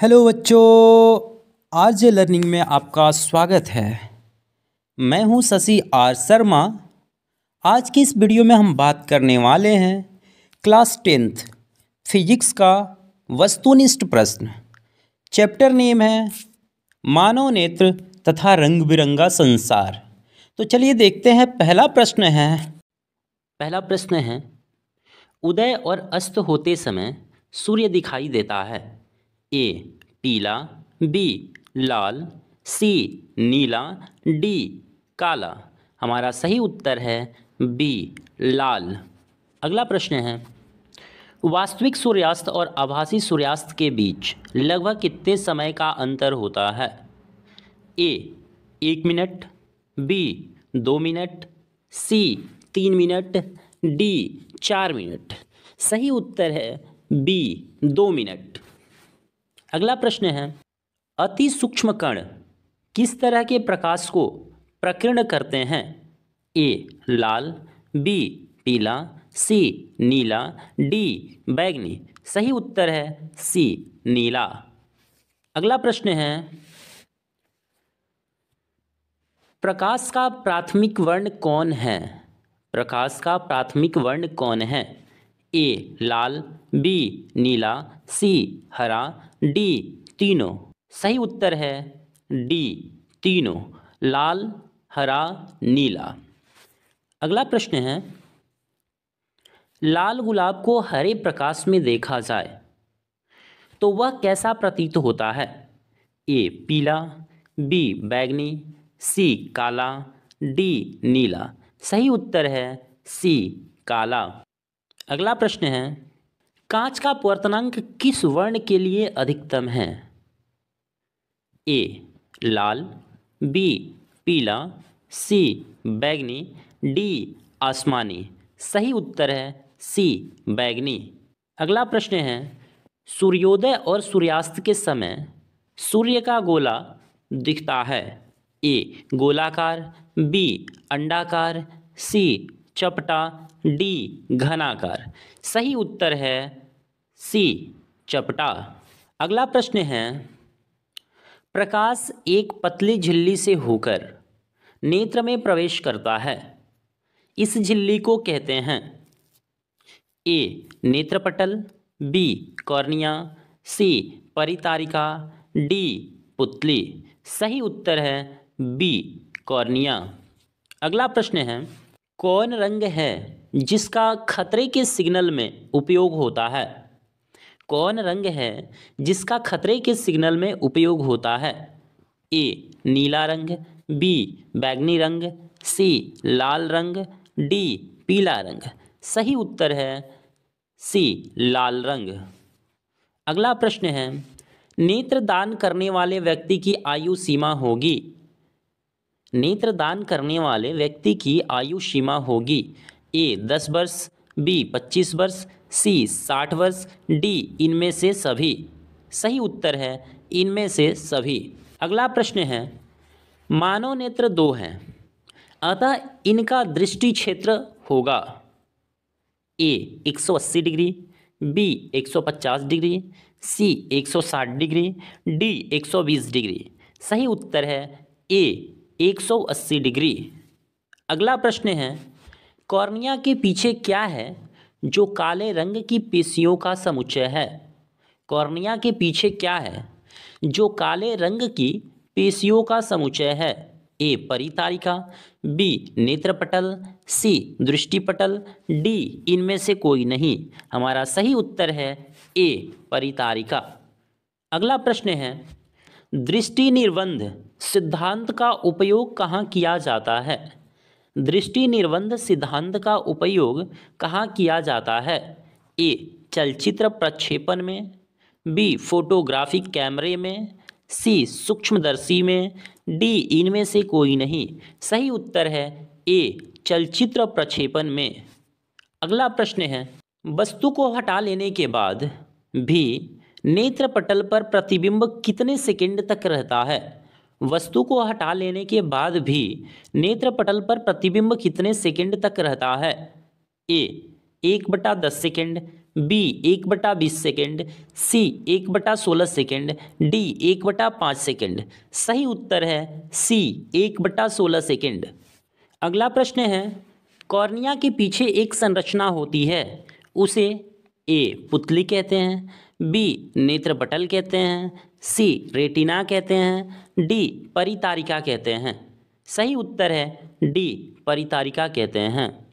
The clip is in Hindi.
हेलो बच्चों आज लर्निंग में आपका स्वागत है मैं हूं शशि आर शर्मा आज की इस वीडियो में हम बात करने वाले हैं क्लास टेंथ फिजिक्स का वस्तुनिष्ठ प्रश्न चैप्टर नेम है मानव नेत्र तथा रंग बिरंगा संसार तो चलिए देखते हैं पहला प्रश्न है पहला प्रश्न है उदय और अस्त होते समय सूर्य दिखाई देता है ए पीला बी लाल सी नीला डी काला हमारा सही उत्तर है बी लाल अगला प्रश्न है वास्तविक सूर्यास्त और आभासी सूर्यास्त के बीच लगभग कितने समय का अंतर होता है ए एक मिनट बी दो मिनट सी तीन मिनट डी चार मिनट सही उत्तर है बी दो मिनट अगला प्रश्न है अति सूक्ष्म कण किस तरह के प्रकाश को प्रकीर्ण करते हैं ए लाल बी पीला सी नीला डी बैगनी सही उत्तर है सी नीला अगला प्रश्न है प्रकाश का प्राथमिक वर्ण कौन है प्रकाश का प्राथमिक वर्ण कौन है ए लाल बी नीला सी हरा डी तीनों सही उत्तर है डी तीनों लाल हरा नीला अगला प्रश्न है लाल गुलाब को हरे प्रकाश में देखा जाए तो वह कैसा प्रतीत होता है ए पीला बी बैगनी सी काला डी नीला सही उत्तर है सी काला अगला प्रश्न है कांच का पवर्तनांक किस वर्ण के लिए अधिकतम है ए लाल बी पीला सी बैगनी डी आसमानी सही उत्तर है सी बैगनी अगला प्रश्न है सूर्योदय और सूर्यास्त के समय सूर्य का गोला दिखता है ए गोलाकार बी अंडाकार सी चपटा डी घनाकार सही उत्तर है सी चपटा अगला प्रश्न है प्रकाश एक पतली झिल्ली से होकर नेत्र में प्रवेश करता है इस झिल्ली को कहते हैं ए नेत्रपटल बी कॉर्निया सी परितारिका डी पुतली सही उत्तर है बी कॉर्निया अगला प्रश्न है कौन रंग है जिसका खतरे के सिग्नल में उपयोग होता है कौन रंग है जिसका खतरे के सिग्नल में उपयोग होता है ए नीला रंग बी बैगनी रंग सी लाल रंग डी पीला रंग सही उत्तर है सी लाल रंग अगला प्रश्न है नेत्रदान करने वाले व्यक्ति की आयु सीमा होगी नेत्रदान करने वाले व्यक्ति की आयु सीमा होगी ए दस वर्ष बी पच्चीस वर्ष सी साठ वर्ष डी इनमें से सभी सही उत्तर है इनमें से सभी अगला प्रश्न है मानव नेत्र दो हैं अतः इनका दृष्टि क्षेत्र होगा A 180 degree B 150 degree C 160 degree D 120 degree सही उत्तर है ए 180 डिग्री अगला प्रश्न है कॉर्निया के पीछे क्या है जो काले रंग की पेशियों का समुच्चय है कॉर्निया के पीछे क्या है जो काले रंग की पेशियों का समुच्चय है ए परितारिका बी नेत्रपटल सी दृष्टिपटल डी इनमें से कोई नहीं हमारा सही उत्तर है ए परितारिका अगला प्रश्न है दृष्टि निर्बंध सिद्धांत का उपयोग कहाँ किया जाता है दृष्टि निर्बंध सिद्धांत का उपयोग कहाँ किया जाता है ए चलचित्र प्रक्षेपण में बी फोटोग्राफिक कैमरे में सी सूक्ष्मदर्शी में डी इनमें से कोई नहीं सही उत्तर है ए चलचित्र प्रक्षेपण में अगला प्रश्न है वस्तु को हटा लेने के बाद भी नेत्र पटल पर प्रतिबिंब कितने सेकंड तक रहता है वस्तु को हटा लेने के बाद भी नेत्र पटल पर प्रतिबिंब कितने सेकंड तक रहता है ए एक बटा दस सेकेंड बी एक बटा बीस सेकेंड सी एक बटा सोलह सेकेंड डी एक बटा पाँच सेकेंड सही उत्तर है सी एक बटा सोलह सेकेंड अगला प्रश्न है कॉर्निया के पीछे एक संरचना होती है उसे ए पुतली कहते हैं बी नेत्रपटल कहते हैं सी रेटिना कहते हैं डी परितारिका कहते हैं सही उत्तर है डी परितारिका कहते हैं